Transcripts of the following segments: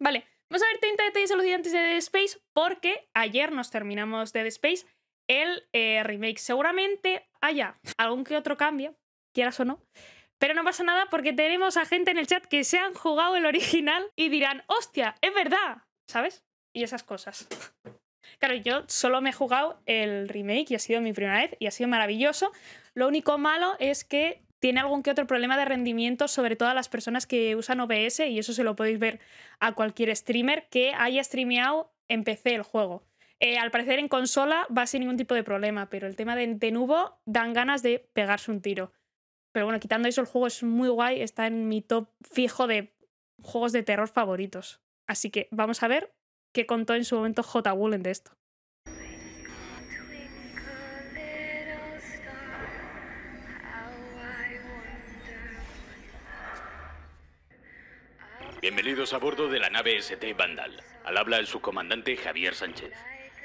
Vale, vamos a ver 30 detalles alucinantes de Dead Space porque ayer nos terminamos Dead Space, el eh, remake. Seguramente haya algún que otro cambio, quieras o no. Pero no pasa nada porque tenemos a gente en el chat que se han jugado el original y dirán, hostia, es verdad, ¿sabes? Y esas cosas. Claro, yo solo me he jugado el remake y ha sido mi primera vez y ha sido maravilloso. Lo único malo es que tiene algún que otro problema de rendimiento, sobre todo a las personas que usan OBS, y eso se lo podéis ver a cualquier streamer que haya streameado en PC el juego. Eh, al parecer en consola va sin ningún tipo de problema, pero el tema de, de Nubo dan ganas de pegarse un tiro. Pero bueno, quitando eso, el juego es muy guay, está en mi top fijo de juegos de terror favoritos. Así que vamos a ver qué contó en su momento J. Woolen de esto. Bienvenidos a bordo de la nave ST Vandal. Al habla su subcomandante Javier Sánchez.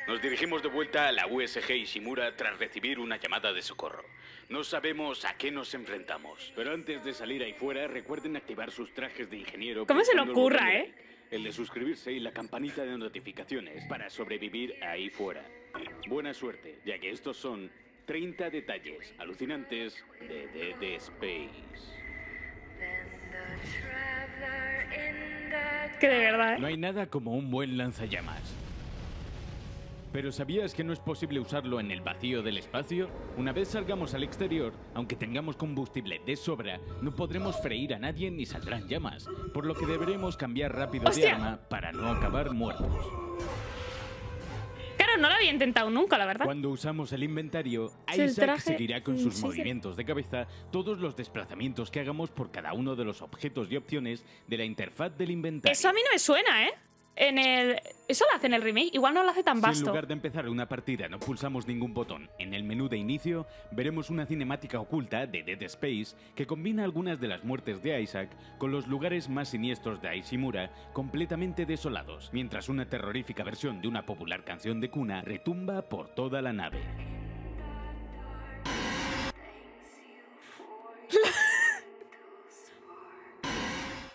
Nos dirigimos de vuelta a la USG Ishimura tras recibir una llamada de socorro. No sabemos a qué nos enfrentamos. Pero antes de salir ahí fuera, recuerden activar sus trajes de ingeniero. ¿Cómo se lo ocurra, eh? El de suscribirse y la campanita de notificaciones para sobrevivir ahí fuera. Buena suerte, ya que estos son 30 detalles alucinantes de Dead Space verdad. No hay nada como un buen lanzallamas. Pero ¿sabías que no es posible usarlo en el vacío del espacio? Una vez salgamos al exterior, aunque tengamos combustible de sobra, no podremos freír a nadie ni saldrán llamas, por lo que deberemos cambiar rápido de arma para no acabar muertos no lo había intentado nunca, la verdad. Cuando usamos el inventario, Isaac seguirá con sus movimientos de cabeza todos los desplazamientos que hagamos por cada uno de los objetos y opciones de la interfaz del inventario. Eso a mí no me suena, ¿eh? en el. Eso lo hace en el remake, igual no lo hace tan vasto. en lugar de empezar una partida no pulsamos ningún botón, en el menú de inicio veremos una cinemática oculta de Dead Space que combina algunas de las muertes de Isaac con los lugares más siniestros de Aishimura completamente desolados, mientras una terrorífica versión de una popular canción de cuna retumba por toda la nave.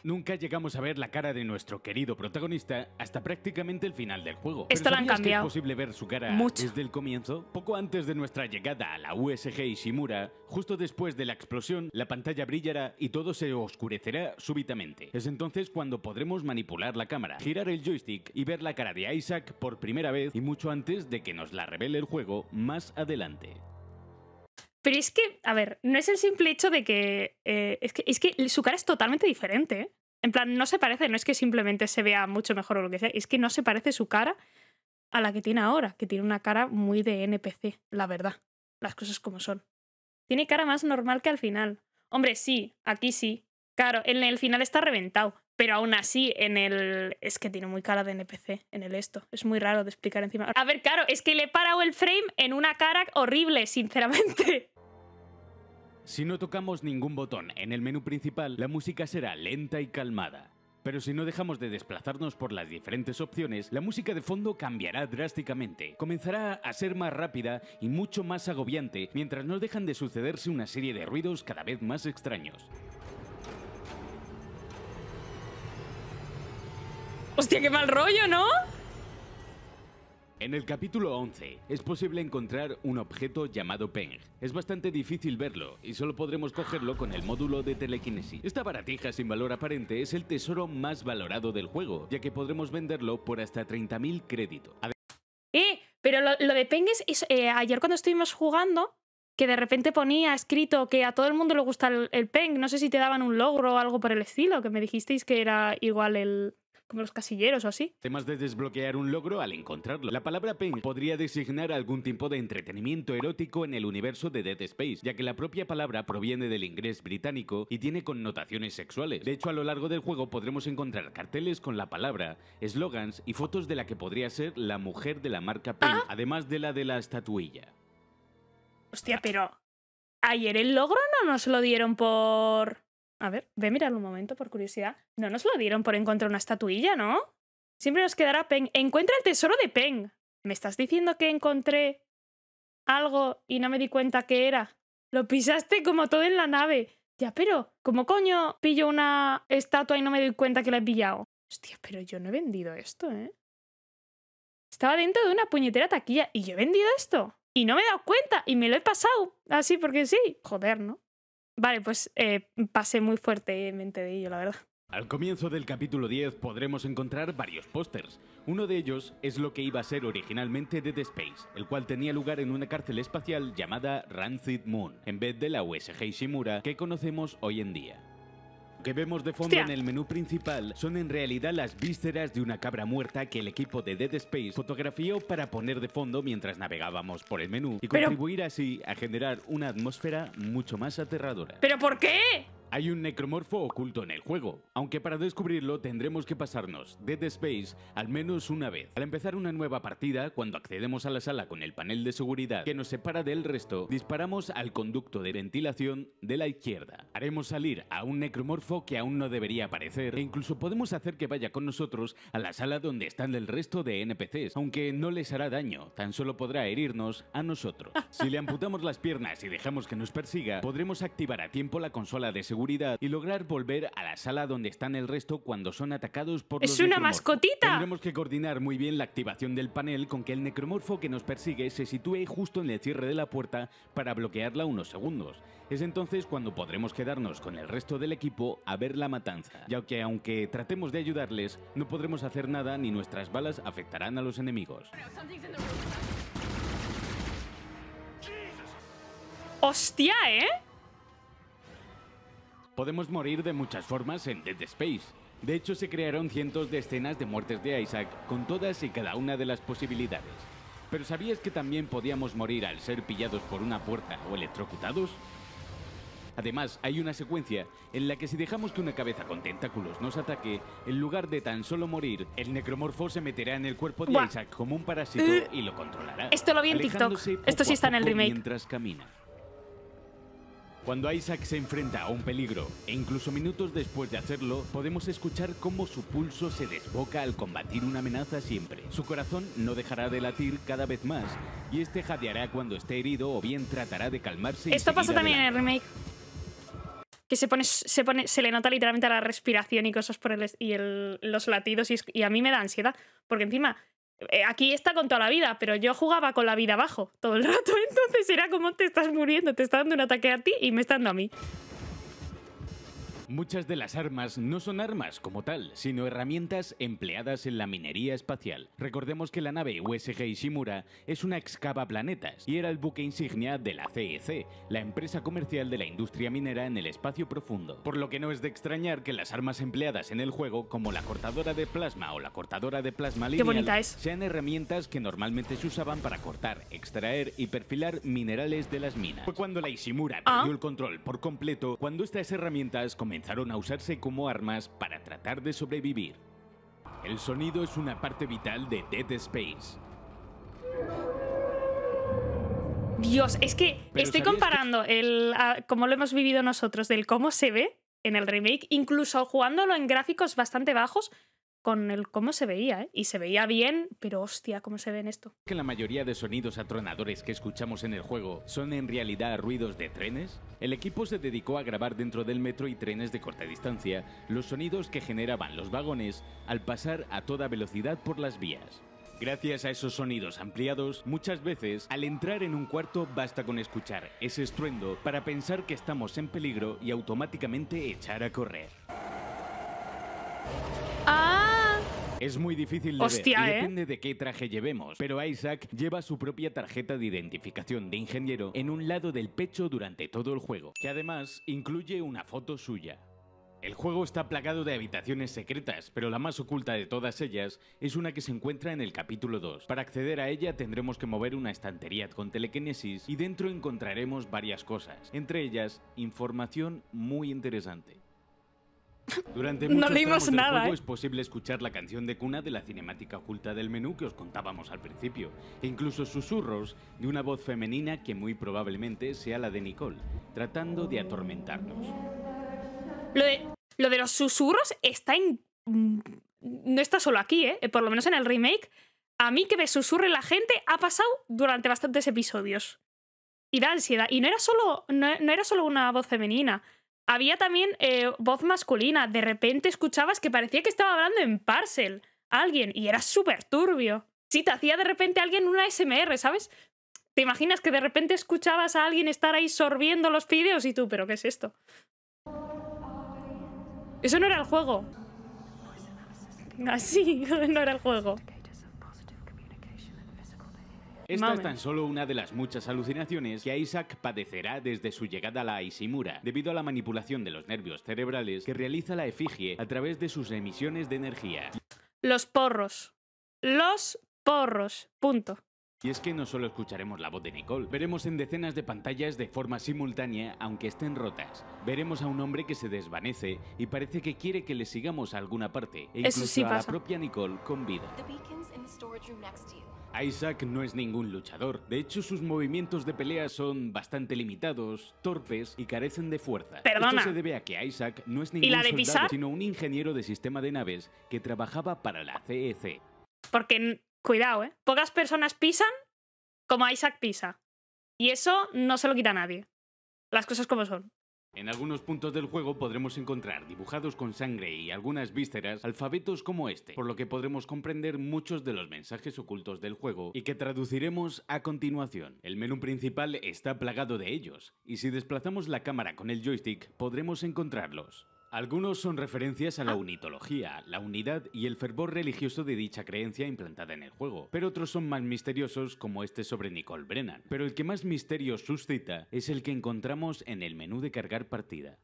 Nunca llegamos a ver la cara de nuestro querido protagonista hasta prácticamente el final del juego. Esto lo cambiado. Es posible ver su cara desde el comienzo. Poco antes de nuestra llegada a la USG Ishimura, justo después de la explosión, la pantalla brillará y todo se oscurecerá súbitamente. Es entonces cuando podremos manipular la cámara, girar el joystick y ver la cara de Isaac por primera vez y mucho antes de que nos la revele el juego más adelante. Pero es que, a ver, no es el simple hecho de que, eh, es que. Es que su cara es totalmente diferente. En plan, no se parece, no es que simplemente se vea mucho mejor o lo que sea, es que no se parece su cara a la que tiene ahora, que tiene una cara muy de NPC, la verdad. Las cosas como son. Tiene cara más normal que al final. Hombre, sí, aquí sí. Claro, en el final está reventado, pero aún así, en el. Es que tiene muy cara de NPC en el esto. Es muy raro de explicar encima. A ver, claro, es que le he parado el frame en una cara horrible, sinceramente. Si no tocamos ningún botón en el menú principal, la música será lenta y calmada. Pero si no dejamos de desplazarnos por las diferentes opciones, la música de fondo cambiará drásticamente. Comenzará a ser más rápida y mucho más agobiante mientras no dejan de sucederse una serie de ruidos cada vez más extraños. Hostia, qué mal rollo, ¿no? En el capítulo 11 es posible encontrar un objeto llamado Peng. Es bastante difícil verlo y solo podremos cogerlo con el módulo de telequinesis. Esta baratija sin valor aparente es el tesoro más valorado del juego, ya que podremos venderlo por hasta 30.000 créditos. Eh, pero lo, de Peng es, eh, ayer cuando estuvimos jugando, que de repente ponía escrito que a todo el mundo le gusta el Peng. No sé si te daban un logro o algo por el estilo, que me dijisteis que era igual el, ¿Como los casilleros o así. Temas de desbloquear un logro al encontrarlo. La palabra pen podría designar algún tipo de entretenimiento erótico en el universo de Dead Space, ya que la propia palabra proviene del inglés británico y tiene connotaciones sexuales. De hecho, a lo largo del juego podremos encontrar carteles con la palabra, slogans y fotos de la que podría ser la mujer de la marca pen, ah. además de la de la estatuilla. Hostia, pero... ¿Ayer el logro no nos lo dieron por...? A ver, ve a mirarlo un momento por curiosidad. No nos lo dieron por encontrar una estatuilla, ¿no? Siempre nos quedará Peng. Encuentra el tesoro de Peng. ¿Me estás diciendo que encontré algo y no me di cuenta qué era? Lo pisaste como todo en la nave. Ya, pero, ¿cómo coño pillo una estatua y no me doy cuenta que la he pillado? Hostia, pero yo no he vendido esto, ¿eh? Estaba dentro de una puñetera taquilla y yo he vendido esto. Y no me he dado cuenta y me lo he pasado. Así porque sí. Joder, ¿no? Vale, pues eh, pasé muy fuertemente de ello, la verdad. Al comienzo del capítulo 10 podremos encontrar varios pósters. Uno de ellos es lo que iba a ser originalmente Dead Space, el cual tenía lugar en una cárcel espacial llamada Rancid Moon, en vez de la USG Shimura que conocemos hoy en día que vemos de fondo en el menú principal son en realidad las vísceras de una cabra muerta que el equipo de Dead Space fotografió para poner de fondo mientras navegábamos por el menú y contribuir así a generar una atmósfera mucho más aterradora. ¿Pero por qué? Hay un necromorfo oculto en el juego, aunque para descubrirlo tendremos que pasarnos Dead Space al menos una vez. Al empezar una nueva partida, cuando accedemos a la sala con el panel de seguridad que nos separa del resto, disparamos al conducto de ventilación de la izquierda. Haremos salir a un necromorfo que aún no debería aparecer e incluso podemos hacer que vaya con nosotros a la sala donde están el resto de NPCs, aunque no les hará daño, tan solo podrá herirnos a nosotros. Si le amputamos las piernas y dejamos que nos persiga, podremos activar a tiempo la consola de seguridad y lograr volver a la sala donde están el resto cuando son atacados por ¡Es una mascotita! Tendremos que coordinar muy bien la activación del panel con que el necromorfo que nos persigue se sitúe justo en el cierre de la puerta para bloquearla unos segundos. Es entonces cuando podremos quedarnos con el resto del equipo a ver la matanza, ya que aunque tratemos de ayudarles, no podremos hacer nada ni nuestras balas afectarán a los enemigos. ¡Hostia, eh! Podemos morir de muchas formas en Dead Space. De hecho, se crearon cientos de escenas de muertes de Isaac, con todas y cada una de las posibilidades. Pero ¿sabías que también podíamos morir al ser pillados por una puerta o electrocutados? Además, hay una secuencia en la que si dejamos que una cabeza con tentáculos nos ataque, en lugar de tan solo morir, el necromorfo se meterá en el cuerpo de Isaac como un parásito eh. y lo controlará. Esto lo vi en TikTok. Esto sí está en el remake. Mientras camina. Cuando Isaac se enfrenta a un peligro, e incluso minutos después de hacerlo, podemos escuchar cómo su pulso se desboca al combatir una amenaza siempre. Su corazón no dejará de latir cada vez más, y este jadeará cuando esté herido o bien tratará de calmarse. Esto pasa también en el remake. Que se pone, se pone, se le nota literalmente la respiración y cosas por el y los latidos y a mí me da ansiedad porque encima eh, aquí está con toda la vida, pero yo jugaba con la vida abajo todo el rato, entonces era como te estás muriendo, te está dando un ataque a ti y me está dando a mí. Muchas de las armas no son armas como tal, sino herramientas empleadas en la minería espacial. Recordemos que la nave USG Ishimura es una excava planetas y era el buque insignia de la CEC, e la empresa comercial de la industria minera en el espacio profundo. Por lo que no es de extrañar que las armas empleadas en el juego, como la cortadora de plasma o la cortadora de plasma lineal, sean herramientas que normalmente se usaban para cortar, extraer y perfilar minerales de las minas. Fue cuando la Ishimura ah. perdió el control por completo cuando estas herramientas comenzaron comenzaron a usarse como armas para tratar de sobrevivir. El sonido es una parte vital de Dead Space. Dios, es que estoy comparando el como lo hemos vivido nosotros del cómo se ve en el remake, incluso jugándolo en gráficos bastante bajos, con el cómo se veía, ¿eh? Y se veía bien, pero hostia, cómo se ve en esto. Que la mayoría de sonidos atronadores que escuchamos en el juego son en realidad ruidos de trenes. El equipo se dedicó a grabar dentro del metro y trenes de corta distancia los sonidos que generaban los vagones al pasar a toda velocidad por las vías. Gracias a esos sonidos ampliados, muchas veces al entrar en un cuarto basta con escuchar ese estruendo para pensar que estamos en peligro y automáticamente echar a correr. ¡Ah! Es muy difícil de ¿eh? depende de qué traje llevemos, pero Isaac lleva su propia tarjeta de identificación de ingeniero en un lado del pecho durante todo el juego, que además incluye una foto suya. El juego está plagado de habitaciones secretas, pero la más oculta de todas ellas es una que se encuentra en el capítulo 2. Para acceder a ella tendremos que mover una estantería con telequinesis y dentro encontraremos varias cosas, entre ellas información muy interesante. Durante no leímos nada. ¿eh? Es posible escuchar la canción de cuna de la cinemática oculta del menú que os contábamos al principio, e incluso susurros de una voz femenina que muy probablemente sea la de Nicole, tratando de atormentarnos. Lo de, los susurros está en. No está solo aquí, ¿eh? ¿eh? por lo menos en el remake. A mí que me susurre la gente ha pasado durante bastantes episodios. Y da ansiedad. Y no era solo, no era solo una voz femenina había también eh, voz masculina. De repente escuchabas que parecía que estaba hablando en parcel alguien y era súper turbio. Sí, te hacía de repente alguien una SMR, ¿sabes? ¿Te imaginas que de repente escuchabas a alguien estar ahí sorbiendo los fideos y tú, pero qué es esto? Eso no era el juego. Así, no era el juego. Esta es tan solo una de las muchas alucinaciones que Isaac padecerá desde su llegada a la Isimura, debido a la manipulación de los nervios cerebrales que realiza la efigie a través de sus emisiones de energía. Los porros. Los porros. Punto. Y es que no solo escucharemos la voz de Nicole, veremos en decenas de pantallas de forma simultánea, aunque estén rotas. Veremos a un hombre que se desvanece y parece que quiere que le sigamos a alguna parte, e incluso a la propia Nicole con vida. Isaac no es ningún luchador, de hecho sus movimientos de pelea son bastante limitados, torpes y carecen de fuerza. Pero Esto se debe a que Isaac no es ningún soldado, sino un ingeniero de sistema de naves que trabajaba para la CEC. E Porque, cuidado, ¿eh? Pocas personas pisan como Isaac pisa. Y eso no se lo quita a nadie. Las cosas como son. En algunos puntos del juego podremos encontrar dibujados con sangre y algunas vísceras alfabetos como este, por lo que podremos comprender muchos de los mensajes ocultos del juego y que traduciremos a continuación. El menú principal está plagado de ellos, y si desplazamos la cámara con el joystick podremos encontrarlos. Algunos son referencias a la ah. unitología, la unidad y el fervor religioso de dicha creencia implantada en el juego, pero otros son más misteriosos como este sobre Nicole Brennan. Pero el que más misterio suscita es el que encontramos en el menú de cargar partida.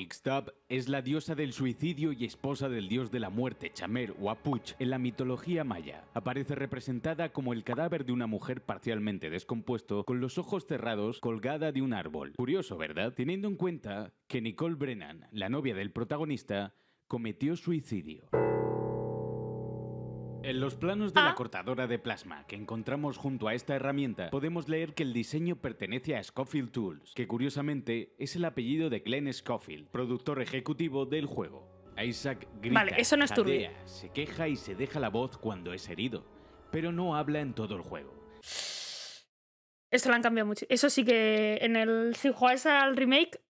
Ixtab es la diosa del suicidio y esposa del dios de la muerte, Chamer o Apuch, en la mitología maya. Aparece representada como el cadáver de una mujer parcialmente descompuesto, con los ojos cerrados, colgada de un árbol. Curioso, ¿verdad? Teniendo en cuenta que Nicole Brennan, la novia del protagonista, cometió suicidio. En los planos de la ah. cortadora de plasma que encontramos junto a esta herramienta, podemos leer que el diseño pertenece a Scofield Tools, que curiosamente es el apellido de Glenn Scofield, productor ejecutivo del juego. Isaac grita, vale, eso no es se queja y se deja la voz cuando es herido, pero no habla en todo el juego. Esto lo han cambiado mucho. Eso sí que en el si al remake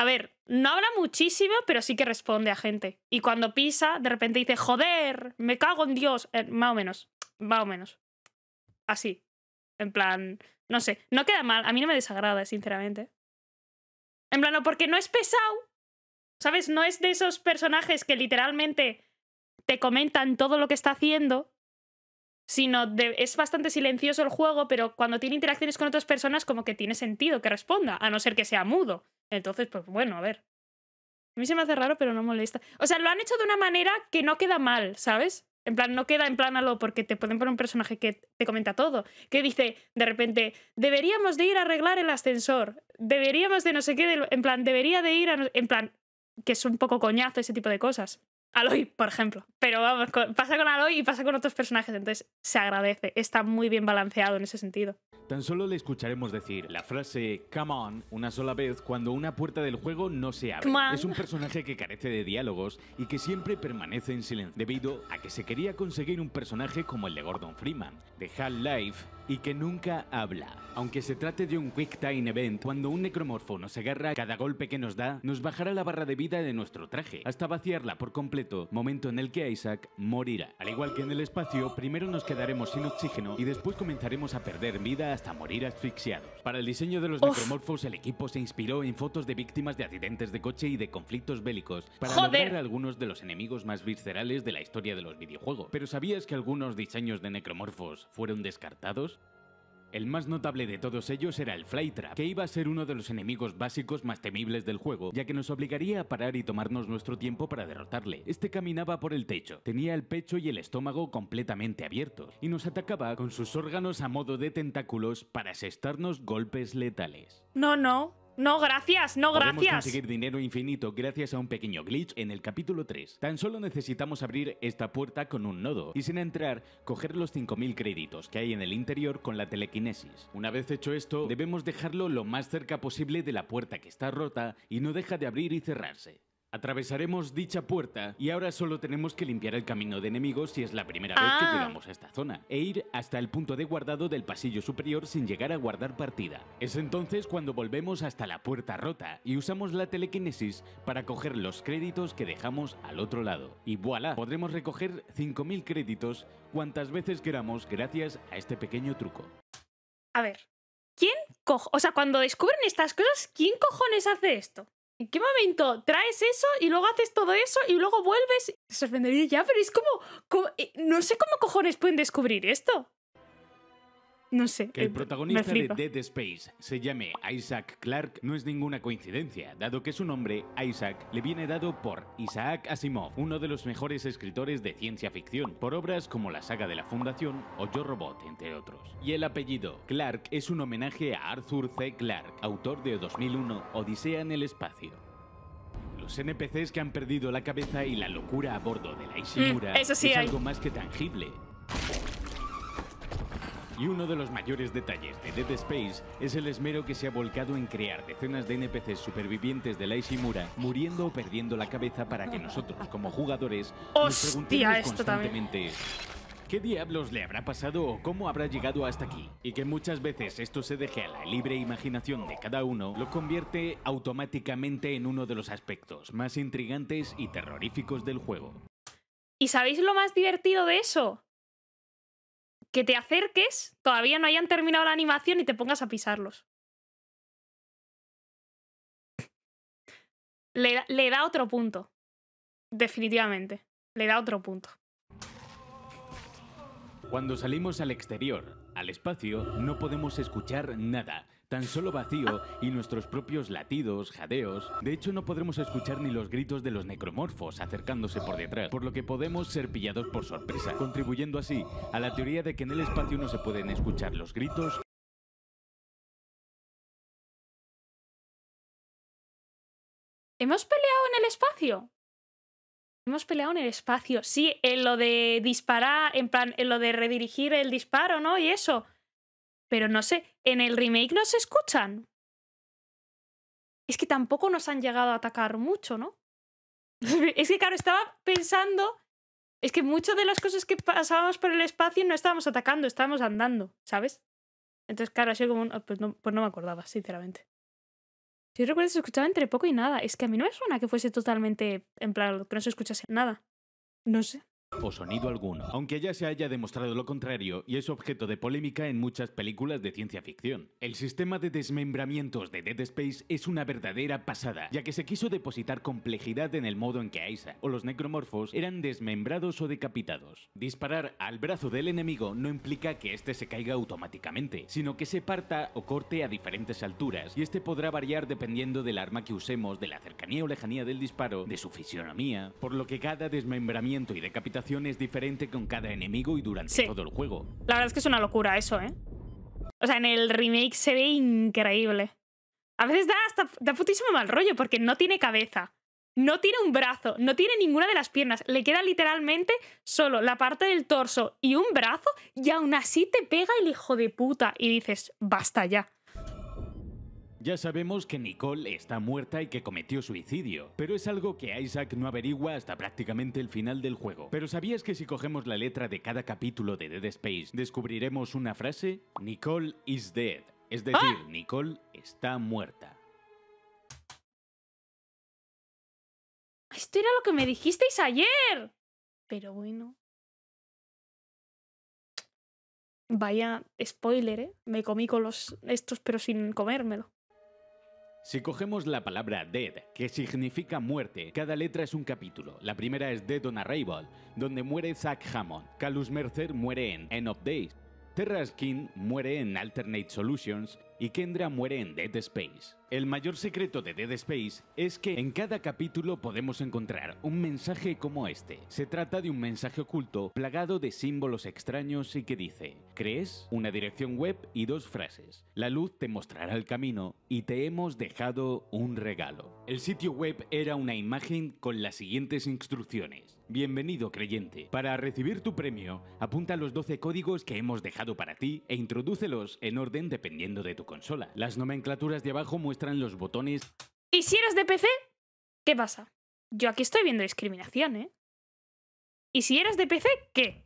a ver, no habla muchísimo, pero sí que responde a gente. Y cuando pisa, de repente dice, joder, me cago en Dios. Eh, más o menos, más o menos. Así. En plan, no sé, no queda mal. A mí no me desagrada, sinceramente. En plan, porque no es pesado. ¿Sabes? No es de esos personajes que literalmente te comentan todo lo que está haciendo, sino es bastante silencioso el juego, pero cuando tiene interacciones con otras personas como que tiene sentido que responda, a no ser que sea mudo. Entonces, pues bueno, a ver. A mí se me hace raro, pero no molesta. O sea, lo han hecho de una manera que no queda mal, ¿sabes? En plan, no queda en plan a lo porque te pueden poner un personaje que te comenta todo. Que dice, de repente, deberíamos de ir a arreglar el ascensor. Deberíamos de no sé qué. en plan, debería de ir a... en plan, que es un poco coñazo ese tipo de cosas. Aloy, por ejemplo. Pero vamos, pasa con Aloy y pasa con otros personajes, entonces se agradece. Está muy bien balanceado en ese sentido. Tan solo le escucharemos decir la frase come on una sola vez cuando una puerta del juego no se abre. Es un personaje que carece de diálogos y que siempre permanece en silencio debido a que se quería conseguir un personaje como el de Gordon Freeman, de Half-Life y que nunca habla. Aunque se trate de un Quick Time Event, cuando un necromorfo nos agarra cada golpe que nos da, nos bajará la barra de vida de nuestro traje, hasta vaciarla por completo, momento en el que Isaac morirá. Al igual que en el espacio, primero nos quedaremos sin oxígeno y después comenzaremos a perder vida hasta morir asfixiados. Para el diseño de los necromorfos, el equipo se inspiró en fotos de víctimas de accidentes de coche y de conflictos bélicos para lograr algunos de los enemigos más viscerales de la historia de los videojuegos. Pero ¿sabías que algunos diseños de necromorfos fueron descartados? El más notable de todos ellos era el Flytrap, que iba a ser uno de los enemigos básicos más temibles del juego, ya que nos obligaría a parar y tomarnos nuestro tiempo para derrotarle. Este caminaba por el techo, tenía el pecho y el estómago completamente abiertos, y nos atacaba con sus órganos a modo de tentáculos para asestarnos golpes letales. No, no, no, gracias, no, gracias. Podemos conseguir dinero infinito gracias a un pequeño glitch en el capítulo 3. Tan solo necesitamos abrir esta puerta con un nodo y sin entrar, coger los 5.000 créditos que hay en el interior con la telequinesis. Una vez hecho esto, debemos dejarlo lo más cerca posible de la puerta que está rota y no deja de abrir y cerrarse. Atravesaremos dicha puerta y ahora solo tenemos que limpiar el camino de enemigos si es la primera vez que ah. llegamos a esta zona e ir hasta el punto de guardado del pasillo superior sin llegar a guardar partida. Es entonces cuando volvemos hasta la puerta rota y usamos la telequinesis para coger los créditos que dejamos al otro lado. Y voilà, podremos recoger 5.000 créditos cuantas veces queramos gracias a este pequeño truco. A ver, ¿quién cojo? O sea, cuando descubren estas cosas, ¿quién cojones hace esto? ¿En qué momento traes eso y luego haces todo eso y luego vuelves? se sorprendería ya, pero es como, eh, no sé cómo cojones pueden descubrir esto. No sé. Que el eh, protagonista de Dead Space se llame Isaac Clarke no es ninguna coincidencia, dado que su nombre, Isaac, le viene dado por Isaac Asimov, uno de los mejores escritores de ciencia ficción, por obras como La saga de la Fundación o Yo Robot, entre otros. Y el apellido, Clarke, es un homenaje a Arthur C. Clarke, autor de 2001 Odisea en el espacio. Los NPCs que han perdido la cabeza y la locura a bordo de la Ishimura mm, es algo más que tangible. Y uno de los mayores detalles de Dead Space es el esmero que se ha volcado en crear decenas de NPCs supervivientes de la Ishimura muriendo o perdiendo la cabeza para que nosotros, como jugadores, nos preguntemos constantemente... ¿Qué diablos le habrá pasado o cómo habrá llegado hasta aquí? Y que muchas veces esto se deje a la libre imaginación de cada uno, lo convierte automáticamente en uno de los aspectos más intrigantes y terroríficos del juego. ¿Y sabéis lo más divertido de eso? que te acerques, todavía no hayan terminado la animación y te pongas a pisarlos. Le, da otro punto. Definitivamente. Le da otro punto. Cuando salimos al exterior, al espacio, no podemos escuchar nada tan solo vacío y nuestros propios latidos, jadeos. De hecho, no podremos escuchar ni los gritos de los necromorfos acercándose por detrás, por lo que podemos ser pillados por sorpresa, contribuyendo así a la teoría de que en el espacio no se pueden escuchar los gritos ¿Hemos peleado en el espacio? Hemos peleado en el espacio, sí, en lo de disparar, en plan, en lo de redirigir el disparo, ¿no? Y eso. Pero no sé, en el remake no se escuchan. Es que tampoco nos han llegado a atacar mucho, ¿no? es que, claro, estaba pensando. Es que muchas de las cosas que pasábamos por el espacio no estábamos atacando, estábamos andando, ¿sabes? Entonces, claro, ha como ah, pues, pues, no, me acordaba, sinceramente. Si recuerdo, se escuchaba entre poco y nada. Es que a mí no me suena que fuese totalmente en plan que no se escuchase nada. No sé o sonido alguno, aunque ya se haya demostrado lo contrario y es objeto de polémica en muchas películas de ciencia ficción. El sistema de desmembramientos de Dead Space es una verdadera pasada, ya que se quiso depositar complejidad en el modo en que Aisa o los necromorfos eran desmembrados o decapitados. Disparar al brazo del enemigo no implica que este se caiga automáticamente, sino que se parta o corte a diferentes alturas, y este podrá variar dependiendo del arma que usemos, de la cercanía o lejanía del disparo, de su fisionomía, por lo que cada desmembramiento y decapitación es diferente con cada enemigo y durante todo el juego. La verdad es que es una locura eso, ¿eh? O sea, en el remake se ve increíble. A veces da hasta da putísimo mal rollo porque no tiene cabeza, no tiene un brazo, no tiene ninguna de las piernas. Le queda literalmente solo la parte del torso y un brazo y aún así te pega el hijo de puta y dices, basta ya. Ya sabemos que Nicole está muerta y que cometió suicidio, pero es algo que Isaac no averigua hasta prácticamente el final del juego. Pero ¿sabías que si cogemos la letra de cada capítulo de Dead Space descubriremos una frase? Nicole is dead, es ¡Ah! decir, Nicole está muerta. Esto era lo que me dijisteis ayer. Pero bueno. Vaya spoiler, ¿eh? Me comí con los estos pero sin comérmelo. Si cogemos la palabra Dead, que significa muerte, cada letra es un capítulo. La primera es Dead on Arrival, donde muere Zack Hammond. Calus Mercer muere en End of Days. Terra Skin muere en Alternate Solutions y Kendra muere en Dead Space. El mayor secreto de Dead Space es que en cada capítulo podemos encontrar un mensaje como este. Se trata de un mensaje oculto plagado de símbolos extraños y que dice, crees una dirección web y dos frases. La luz te mostrará el camino y te hemos dejado un regalo. El sitio web era una imagen con las siguientes instrucciones. Bienvenido creyente. Para recibir tu premio, apunta los 12 códigos que hemos dejado para ti e introdúcelos en orden dependiendo de tu consola. Las nomenclaturas de abajo muestran los botones... ¿Y si eres de PC? ¿Qué pasa? Yo aquí estoy viendo discriminación, ¿eh? ¿Y si eres de PC, qué?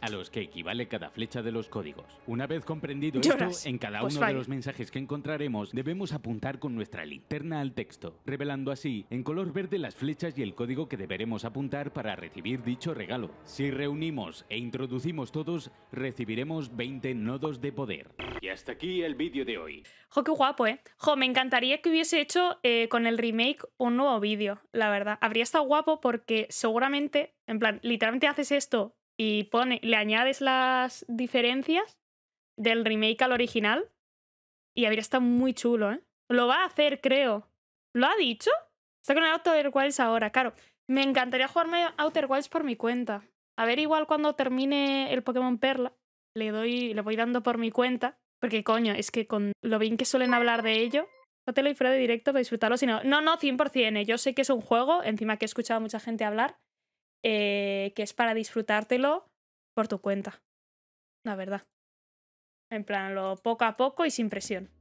a los que equivale cada flecha de los códigos. Una vez comprendido esto, en cada pues uno de los mensajes que encontraremos debemos apuntar con nuestra linterna al texto, revelando así en color verde las flechas y el código que deberemos apuntar para recibir dicho regalo. Si reunimos e introducimos todos, recibiremos 20 nodos de poder. Y hasta aquí el vídeo de hoy. Jo, qué guapo, ¿eh? Jo, me encantaría que hubiese hecho eh, con el remake un nuevo vídeo, la verdad. Habría estado guapo porque seguramente, en plan, literalmente haces esto y pone, le añades las diferencias del remake al original y habría estado muy chulo, ¿eh? Lo va a hacer, creo. ¿Lo ha dicho? Está con el Outer Wilds ahora, claro. Me encantaría jugarme Outer Wilds por mi cuenta. A ver, igual cuando termine el Pokémon Perla, le doy, le voy dando por mi cuenta. Porque coño, es que con lo bien que suelen hablar de ello, no te fuera de directo para disfrutarlo, sino... No, no, 100%. ¿eh? Yo sé que es un juego, encima que he escuchado a mucha gente hablar, eh, que es para disfrutártelo por tu cuenta, la verdad. En plan, lo poco a poco y sin presión.